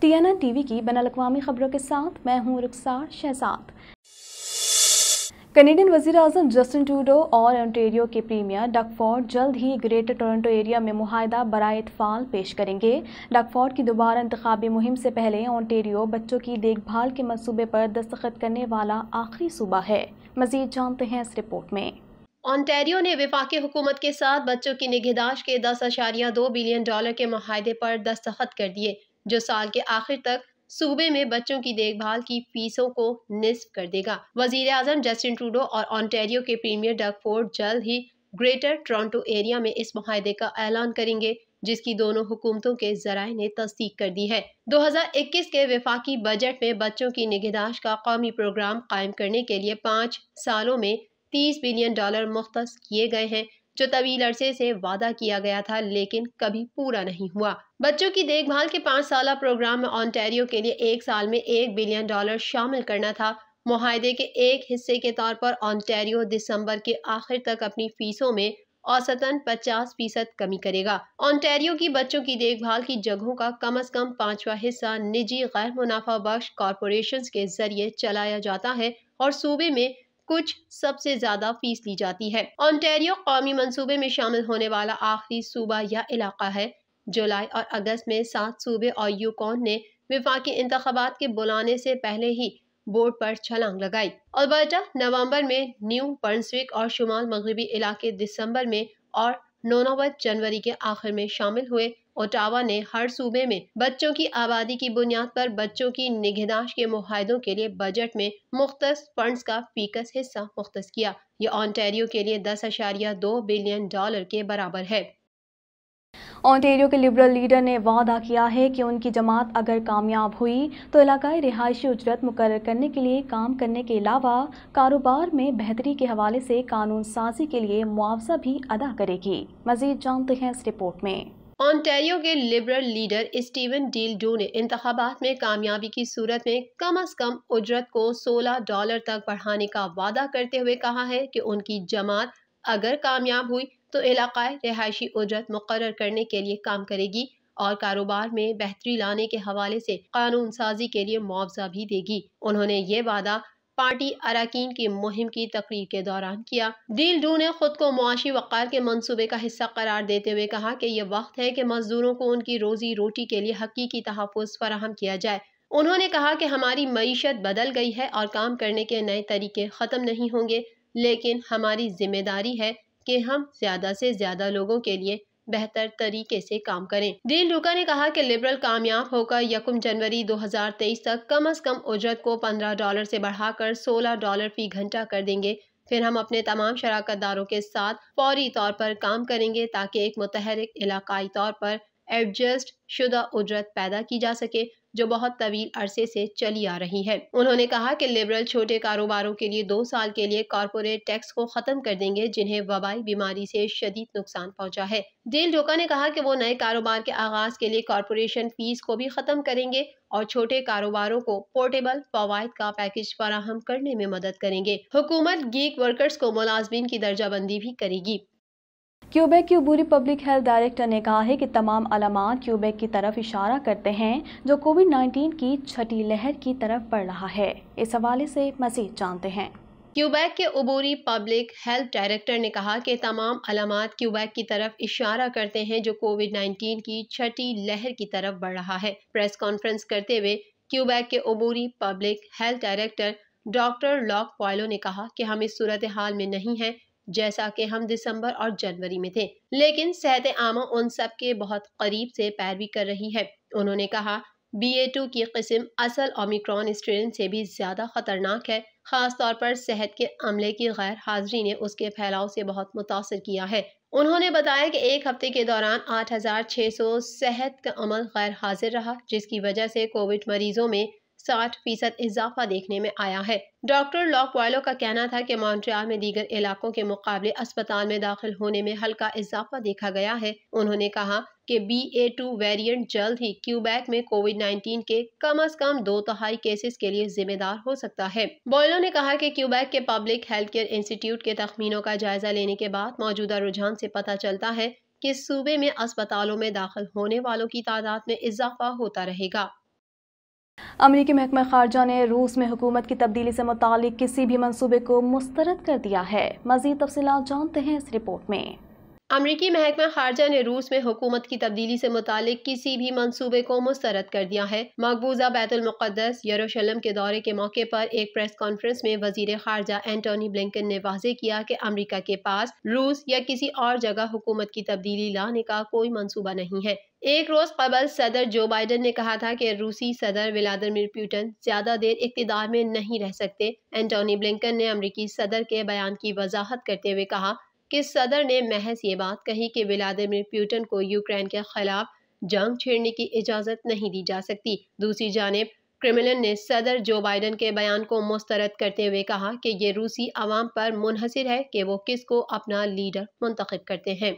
TNN TV की ban अवी खबरों के साथ मैं हूँ रुखसार शहजाद कनेडियन वजीर अजम जस्टिन टूडो और ओंटेरियो के प्रीमियर डकफोर्ड जल्द ही ग्रेटर टोरंटो एरिया में माहिदा बरए इतफ़ाल पेश करेंगे डकफोर्ड की दोबारा इंतबी मुहिम से पहले ओंटेरियो बच्चों की देखभाल के मनसूबे पर दस्तखत करने वाला आखिरी सूबा है मजीद जानते हैं इस रिपोर्ट में ऑनटेरियो ने विफाक हुकूमत के साथ बच्चों की निगहदाश के दस अशारिया दो बिलियन डॉलर के माहदे पर दस्तखत कर दिए जो साल के आखिर तक सूबे में बच्चों की देखभाल की फीसों को निस्फ कर देगा वजीर अजम जस्टिन ट्रूडो और ऑनटेरियो के प्रीमियर डग फोर्ड जल्द ही ग्रेटर टोरंटो एरिया में इस माहे का ऐलान करेंगे जिसकी दोनों हुकूमतों के जराये ने तस्दीक कर दी है 2021 के विफाकी बजट में बच्चों की निगहदाश का कौमी प्रोग्राम कायम करने के लिए पाँच सालों में 30 बिलियन डॉलर मुख्त किए गए हैं जो तवील अरसे से वादा किया गया था लेकिन कभी पूरा नहीं हुआ बच्चों की देखभाल के पाँच साल प्रोग्राम में के लिए एक साल में एक बिलियन डॉलर शामिल करना था माहदे के एक हिस्से के तौर पर ऑन्टेरियो दिसंबर के आखिर तक अपनी फीसों में औसतन 50 फीसद कमी करेगा ऑन्टेरियो की बच्चों की देखभाल की जगहों का कम अज कम पांचवा हिस्सा निजी गैर मुनाफा बख्श कॉरपोरेशन के जरिए चलाया जाता है और सूबे में कुछ सबसे ज्यादा फीस ली जाती है ऑन्टेरियो कौमी मनसूबे में शामिल होने वाला आखिरी सूबा या इलाका है जुलाई और अगस्त में सात सूबे और यूकॉन ने विफाकी इंतबात के बुलाने से पहले ही बोर्ड पर छलांग लगाई अलबर्टा नवंबर में न्यू बर्नसविक और शुमाल मगरबी इलाके दिसंबर में और नौनावत जनवरी के आखिर में शामिल हुए ओटावा ने हर सूबे में बच्चों की आबादी की बुनियाद पर बच्चों की निगहदाश के माहों के लिए बजट में मुख्त फंड का फीकस हिस्सा मुख्त किया ये ऑन्टेरियो के लिए दस अशारिया दो बिलियन डॉलर के बराबर है ऑन्टेरियो के लिबरल लीडर ने वादा किया है कि उनकी जमात अगर कामयाब हुई तो इलाकाई रिहायशी उजरत मुकर करने के लिए काम करने के अलावा कारोबार में बेहतरी के हवाले से कानून साजी के लिए मुआवजा भी अदा करेगी मजीद जानते हैं इस रिपोर्ट में ऑनटेरियो के liberal leader Steven Del Duca ने इंतबात में कामयाबी की सूरत में कम अज कम उजरत को 16 डॉलर तक बढ़ाने का वादा करते हुए कहा है कि उनकी जमात अगर कामयाब हुई तो इलाक़ाई रिहायशी उजरत मुकर करने के लिए काम करेगी और कारोबार में बेहतरी लाने के हवाले से कानून साजी के लिए मुआवजा भी देगी उन्होंने ये वादा पार्टी अरकान की मुहिम की तकरीर के दौरान किया डील डू ने खुद को मुआशी वक़ार के मनसूबे का हिस्सा करार देते हुए कहा कि यह वक्त है कि मजदूरों को उनकी रोजी रोटी के लिए हकीकी तहफ़ फराहम किया जाए उन्होंने कहा कि हमारी मीशत बदल गई है और काम करने के नए तरीके ख़त्म नहीं होंगे लेकिन हमारी जिम्मेदारी है कि हम ज़्यादा से ज़्यादा लोगों के लिए बेहतर तरीके से काम करें दीन लूका ने कहा कि लिबरल कामयाब होकर यकम जनवरी 2023 तक कम अज कम उजरत को 15 डॉलर से बढ़ाकर 16 डॉलर फी घंटा कर देंगे फिर हम अपने तमाम शराकत दारों के साथ फौरी तौर पर काम करेंगे ताकि एक मुतहरिक इलाकाई तौर पर एडजस्ट शुदा उजरत पैदा की जा सके जो बहुत तवील अरसे से चली आ रही है उन्होंने कहा कि लिबरल छोटे कारोबारों के लिए दो साल के लिए कॉरपोरेट टैक्स को खत्म कर देंगे जिन्हें वबाई बीमारी से शदीद नुकसान पहुंचा है डेल डोका ने कहा कि वो नए कारोबार के आगाज के लिए कॉरपोरेशन फीस को भी खत्म करेंगे और छोटे कारोबारों को पोर्टेबल फवायद का पैकेज फराहम करने में मदद करेंगे हुकूमत गीक वर्कर्स को मुलाजमीन की दर्जाबंदी भी करेगी क्यूबेक की उबूरी पब्लिक हेल्थ डायरेक्टर ने कहा है कि तमाम अलामत क्यूबेक की तरफ इशारा करते हैं जो कोविड 19 की छठी लहर की तरफ बढ़ रहा है इस हवाले से मजीद जानते हैं क्यूबैक के उबूरी पब्लिक हेल्थ डायरेक्टर ने कहा कि तमाम अलामत क्यूबैक की तरफ इशारा करते हैं जो कोविड 19 की छठी लहर की तरफ बढ़ रहा है प्रेस कॉन्फ्रेंस करते हुए क्यूबैक के उबूरी public health director doctor Luc Boileau ने कहा कि हम इस सूरत हाल में नहीं हैं जैसा कि हम दिसंबर और जनवरी में थे लेकिन सेहत आमा उन सब के बहुत करीब से पैरवी कर रही है उन्होंने कहा बी ए टू की किस्म असल ओमिक्रॉन स्ट्रेन से भी ज़्यादा खतरनाक है ख़ास तौर पर सेहत के अमले की गैर हाजिरी ने उसके फैलाव से बहुत मुतासर किया है उन्होंने बताया कि एक हफ्ते के दौरान 8,600 सेहत का अमल गैर हाजिर रहा जिसकी वजह से कोविड मरीजों में साठ फीसद इजाफा देखने में आया है डॉक्टर लॉक वालों का कहना था कि मॉन्ट्रियाल में दीगर इलाकों के मुकाबले अस्पताल में दाखिल होने में हल्का इजाफा देखा गया है उन्होंने कहा कि बी ए टू वेरियंट जल्द ही क्यूबैक में कोविड 19 के कम अज कम दो तहाई केसेस के लिए जिम्मेदार हो सकता है बॉयलो ने कहा कि क्यूबैक के पब्लिक हेल्थ केयर इंस्टीट्यूट के तखमीनों का जायजा लेने के बाद मौजूदा रुझान से पता चलता है कि सूबे में अस्पतालों में दाखिल होने वालों की तादाद में इजाफा होता रहेगा अमरीकी महकमा खारजा ने रूस में हुकूमत की तब्दीली से मुतल किसी भी मनसूबे को मुस्तरद कर दिया है मजीद तफसी जानते हैं इस रिपोर्ट में अमरीकी महकमा खारजा ने रूस में हुकूमत की तब्दीली से मुतल किसी भी मनसूबे को मुस्तरद कर दिया है मकबूजा बैतुलमक़दस यरूशलम के दौरे के मौके पर एक प्रेस कॉन्फ्रेंस में वजीर खारजा एंटोनी ब्लिकन ने वाजे किया कि अमरीका के पास रूस या किसी और जगह हुकूमत की तब्दीली लाने का कोई मनसूबा नहीं है एक रोज कबल सदर जो बाइडन ने कहा था कि रूसी सदर व्लादिमिर प्यूटन ज्यादा देर इकतदार में नहीं रह सकते एंटोनी ब्लिकन ने अमरीकी सदर के बयान की वजाहत करते हुए कहा कि सदर ने महज ये बात कही कि व्लादिमिर प्यूटन को यूक्रेन के खिलाफ जंग छेड़ने की इजाज़त नहीं दी जा सकती दूसरी जानब क्रिमिलन ने सदर जो बाइडन के बयान को मुस्तरद करते हुए कहा कि ये रूसी आवाम पर मुनहसर है कि वो किस को अपना लीडर मुंतखब करते हैं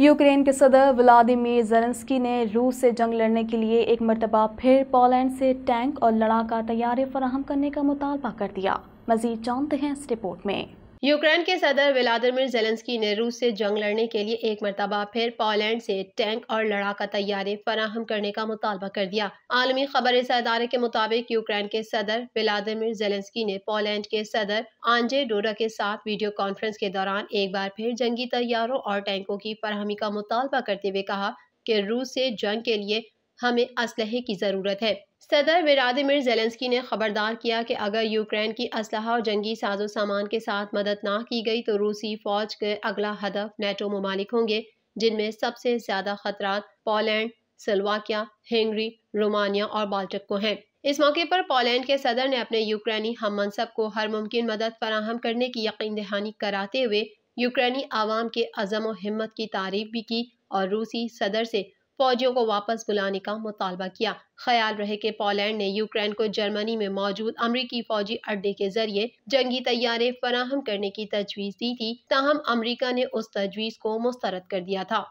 यूक्रेन के सदर व्लादिमीर जरंस्की ने रूस से जंग लड़ने के लिए एक मरतबा फिर पोलैंड से टैंक और लड़ाका तैयारी फराहम करने का मुतालबा कर दिया मजीद जानते हैं इस रिपोर्ट में यूक्रेन के सदर व्लादिमिर जेलेंस्की ने रूस से जंग लड़ने के लिए एक मरतबा फिर पोलैंड से टैंक और लड़ाका तैयारे फराहम करने का मुतालबा कर दिया आलमी खबर इस अदारे के मुताबिक यूक्रेन के सदर व्लादिमिर जेलेंस्की ने पोलैंड के सदर आंजे डोरा के साथ वीडियो कॉन्फ्रेंस के दौरान एक बार फिर जंगी तैयारों और टैंकों की फरहमी का मुतालबा करते हुए कहा कि रूस से जंग के लिए हमें असलहे की ज़रूरत है सदर विरादिमिर जेलेंसकी ने खबरदार किया कि अगर यूक्रेन की असल और जंगी साजो सामान के साथ मदद ना की गई तो रूसी फौज के अगला हदफ नेटो ममालिक होंगे जिनमें सबसे ज़्यादा खतरा पोलैंड सलवाकिया हेंगरी रोमानिया और बाल्टक को हैं इस मौके पर पोलैंड के सदर ने अपने यूक्रेनी हम मनसब को हर मुमकिन मदद फराहम करने की यकीन दहानी कराते हुए यूक्रेनी आवाम के अज़म और हिम्मत की तारीफ भी की और रूसी सदर से फौजियों को वापस बुलाने का मुतालबा किया ख्याल रहे कि पोलैंड ने यूक्रेन को जर्मनी में मौजूद अमरीकी फौजी अड्डे के जरिए जंगी तैयारे फराहम करने की तजवीज़ दी थी ताहम अमरीका ने उस तजवीज़ को मुस्तरद कर दिया था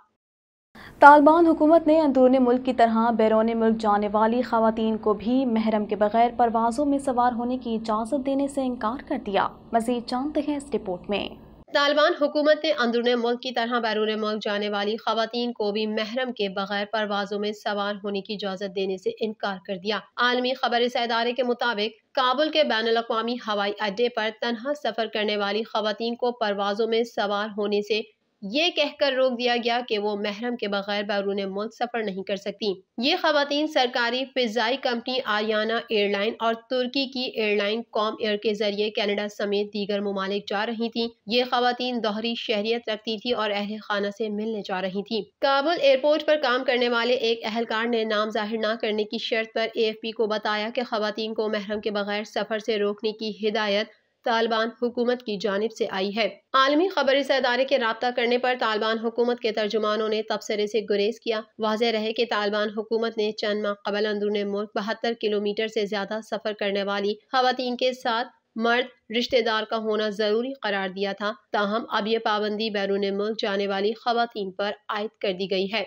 तालिबान हुकूमत ने अंदरूनी मुल्क की तरह बैरून मुल्क जाने वाली खातन को भी महरम के बगैर परवाज़ों में सवार होने की इजाज़त देने से इनकार कर दिया मजीद जानते हैं इस रिपोर्ट में तालिबान हुकूमत ने अंदरून मुल्क की तरह बैरून मुल्क जाने वाली खातन को भी महरम के बगैर परवाजों में सवार होने की इजाज़त देने से इनकार कर दिया आलमी खबर इस अदारे के मुताबिक काबुल के बैन अवी हवाई अड्डे पर तनहा सफर करने वाली खातन को परवाजों में सवार होने से ये कहकर रोक दिया गया कि वो महरम के बगैर बैरून मुल्क सफर नहीं कर सकती ये खातन सरकारी फिजाई कंपनी आरियाना एयरलाइन और तुर्की की एयरलाइन कॉम एयर के जरिए कैनेडा समेत दीगर ममालिक जा रही थी ये खातन दोहरी शहरियत रखती थी और अहल खाना से मिलने जा रही थी काबुल एयरपोर्ट पर काम करने वाले एक अहलकार ने नाम जाहिर न करने की शर्त पर ए एफ पी को बताया कि खातन को महरम के बगैर सफर से रोकने की हिदायत तालिबान हुकूमत की जानब से आई है आलमी खबर इस अदारे के रबता करने पर तालिबान हुकूमत के तर्जुमानों ने तबसरे से गुरेज किया वाजह रहे कि तालिबान हुकूमत ने चंद माह कबल अंदरून मुल्क बहत्तर किलोमीटर से ज्यादा सफर करने वाली खातन के साथ मर्द रिश्तेदार का होना ज़रूरी करार दिया था ताहम अब यह पाबंदी बैरून मुल्क जाने वाली खातन पर आयद कर दी गई है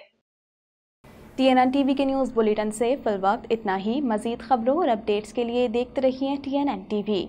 T N N T V के न्यूज़ बुलेटिन से वक्त इतना ही मजीद खबरों और अपडेट्स के लिए देखते रहिए T N N T we